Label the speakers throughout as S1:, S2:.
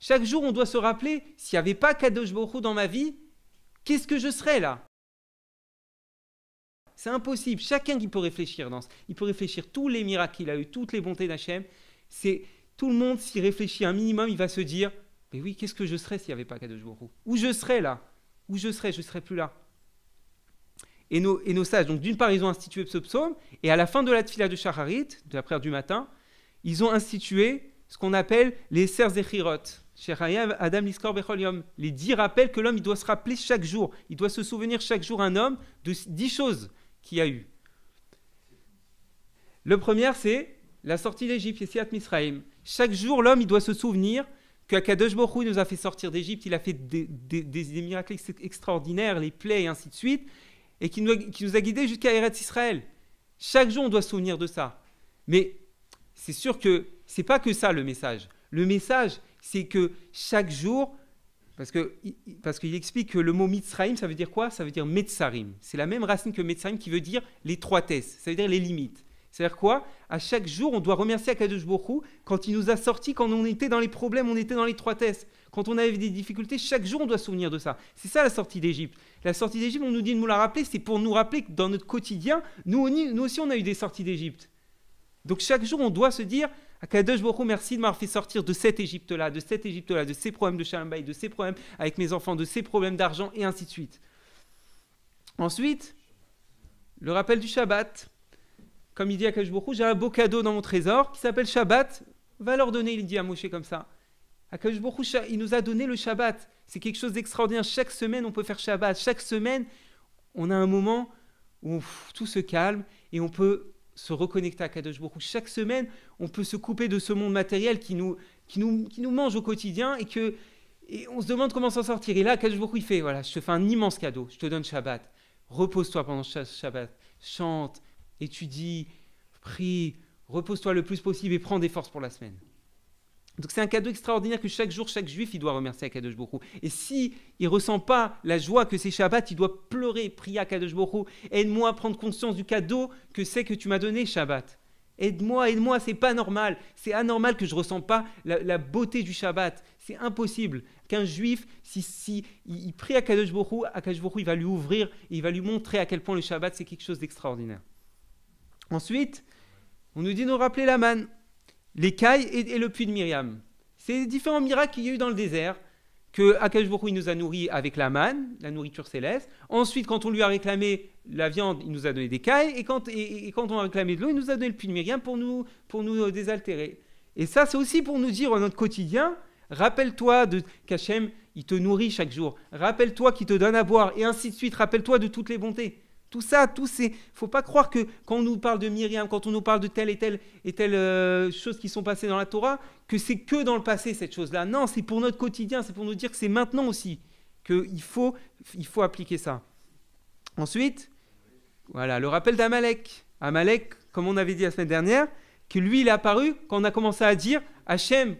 S1: Chaque jour, on doit se rappeler, s'il n'y avait pas Kadosh Borou dans ma vie, qu'est-ce que je serais là C'est impossible. Chacun qui peut réfléchir dans ce, il peut réfléchir tous les miracles qu'il a eu, toutes les bontés d'Hachem. C'est tout le monde s'il réfléchit un minimum, il va se dire, mais oui, qu'est-ce que je serais s'il n'y avait pas Kadosh Borou Où je serais là Où je serais Je ne serais plus là. Et nos, sages, donc d'une part, ils ont institué ce psaume, et à la fin de la tefilah de Shacharit, de la prière du matin, ils ont institué ce qu'on appelle les chez Adam les dix rappels que l'homme doit se rappeler chaque jour. Il doit se souvenir chaque jour un homme de dix choses qu'il a eu Le premier, c'est la sortie d'Égypte, Yesiat Misraim. Chaque jour, l'homme il doit se souvenir qu'Akadosh il nous a fait sortir d'Égypte, il a fait des, des, miracles extraordinaires, les plaies et ainsi de suite, et qui nous, qui nous a guidés jusqu'à Eretz Israël. Chaque jour, on doit se souvenir de ça. Mais c'est sûr que c'est pas que ça le message. Le message, c'est que chaque jour, parce qu'il parce explique que le mot Mitzrahim, ça veut dire quoi Ça veut dire metsarim. C'est la même racine que metsarim qui veut dire l'étroitesse, ça veut dire les limites. C'est-à-dire quoi À chaque jour, on doit remercier Akadosh Borou quand il nous a sortis, quand on était dans les problèmes, on était dans l'étroitesse. Quand on avait des difficultés, chaque jour, on doit se souvenir de ça. C'est ça la sortie d'Égypte. La sortie d'Égypte, on nous dit de nous la rappeler, c'est pour nous rappeler que dans notre quotidien, nous, nous aussi, on a eu des sorties d'Égypte. Donc chaque jour, on doit se dire, Akadosh Baruch merci de m'avoir fait sortir de cette Égypte-là, de cette Égypte-là, de ces problèmes de Shalom de ces problèmes avec mes enfants, de ces problèmes d'argent, et ainsi de suite. Ensuite, le rappel du Shabbat. Comme il dit Akadosh Baruch j'ai un beau cadeau dans mon trésor qui s'appelle Shabbat. Va leur donner, il dit à Moshe comme ça. Akadosh Baruch il nous a donné le Shabbat. C'est quelque chose d'extraordinaire. Chaque semaine, on peut faire Shabbat. Chaque semaine, on a un moment où tout se calme et on peut se reconnecter à Kadosh Baruch Chaque semaine, on peut se couper de ce monde matériel qui nous, mange au quotidien et que on se demande comment s'en sortir. Et là, Kadosh Baruch il fait, voilà, je te fais un immense cadeau, je te donne Shabbat. Repose-toi pendant Shabbat, chante, étudie, prie, repose-toi le plus possible et prends des forces pour la semaine. Donc c'est un cadeau extraordinaire que chaque jour, chaque juif, il doit remercier Akadosh Baruch Et si il ressent pas la joie que c'est Shabbat, il doit pleurer, prier à Akadosh Baruch Aide-moi à prendre conscience du cadeau que c'est que tu m'as donné Shabbat. Aide-moi, aide-moi, c'est pas normal. C'est anormal que je ressens pas la, beauté du Shabbat. C'est impossible qu'un juif, si, si il, prie à Kadosh Baruch il va lui ouvrir, et il va lui montrer à quel point le Shabbat c'est quelque chose d'extraordinaire. Ensuite, on nous dit de nous rappeler la manne. Les et, et, le puits de Myriam. C'est différents miracles qu'il y a eu dans le désert, que Akashbourou, nous a nourris avec la manne, la nourriture céleste. Ensuite, quand on lui a réclamé la viande, il nous a donné des cailles. Et quand, et, on a réclamé de l'eau, il nous a donné le puits de Myriam pour nous, pour nous euh, désaltérer. Et ça, c'est aussi pour nous dire dans notre quotidien, rappelle-toi de qu'Hachem, il te nourrit chaque jour. Rappelle-toi qu'il te donne à boire, et ainsi de suite. Rappelle-toi de toutes les bontés. Tout ça, tout c'est. Faut pas croire que quand on nous parle de Myriam, quand on nous parle de telle et telle et telle euh, chose qui sont passées dans la Torah, que c'est que dans le passé cette chose-là. Non, c'est pour notre quotidien, c'est pour nous dire que c'est maintenant aussi qu'il faut, il faut appliquer ça. Ensuite, voilà, le rappel d'Amalek. Amalek, comme on avait dit la semaine dernière, que lui, il est apparu quand on a commencé à dire Hachem,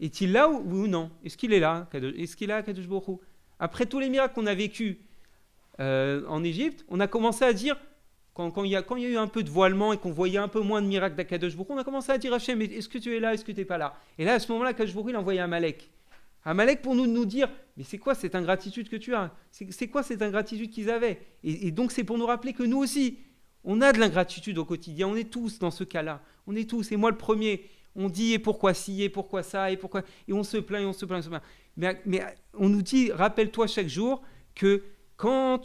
S1: est-il là ou, non Est-ce qu'il est là Est-ce qu'il est là, Après tous les miracles qu'on a vécus, euh, en Égypte, on a commencé à dire, quand, il y a, il y a, eu un peu de voilement et qu'on voyait un peu moins de miracles d'Akadosh on a commencé à dire à Hachem, est-ce que tu es là, est-ce que tu n'es pas là Et là, à ce moment-là, Akadosh il a envoyé À Malek pour nous, nous dire, mais c'est quoi cette ingratitude que tu as C'est quoi cette ingratitude qu'ils avaient et, donc c'est pour nous rappeler que nous aussi, on a de l'ingratitude au quotidien, on est tous dans ce cas-là, on est tous, et moi le premier, on dit et pourquoi si, et pourquoi ça, et pourquoi... Et on se plaint, et on se plaint, et on se plaint. mais on nous dit, rappelle-toi chaque jour que quand,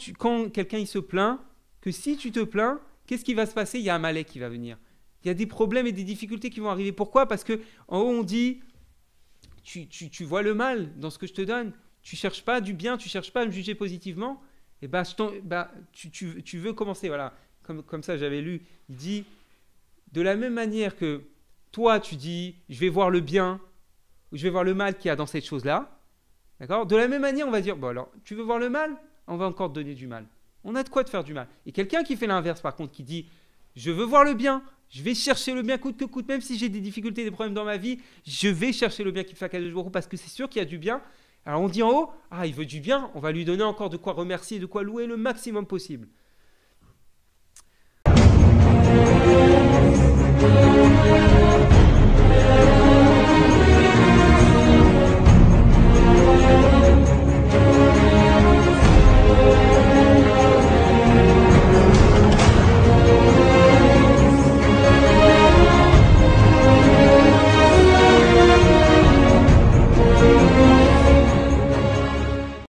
S1: quelqu'un il se plaint, que si tu te plains, qu'est-ce qui va se passer Il y a un malais qui va venir. Il y a des problèmes et des difficultés qui vont arriver. Pourquoi Parce que en haut on dit, tu, vois le mal dans ce que je te donne. Tu cherches pas du bien, tu cherches pas à me juger positivement. Et eh ben, ben, tu, veux commencer. Voilà, comme, ça j'avais lu. Il dit, de la même manière que toi tu dis, je vais voir le bien, ou je vais voir le mal qu'il y a dans cette chose-là. De la même manière, on va dire, bon alors, tu veux voir le mal on va encore donner du mal. On a de quoi te faire du mal. Et quelqu'un qui fait l'inverse, par contre, qui dit Je veux voir le bien, je vais chercher le bien coûte que coûte, même si j'ai des difficultés, des problèmes dans ma vie, je vais chercher le bien qui me fait de jour parce que c'est sûr qu'il y a du bien. Alors on dit en haut Ah, il veut du bien, on va lui donner encore de quoi remercier, de quoi louer le maximum possible.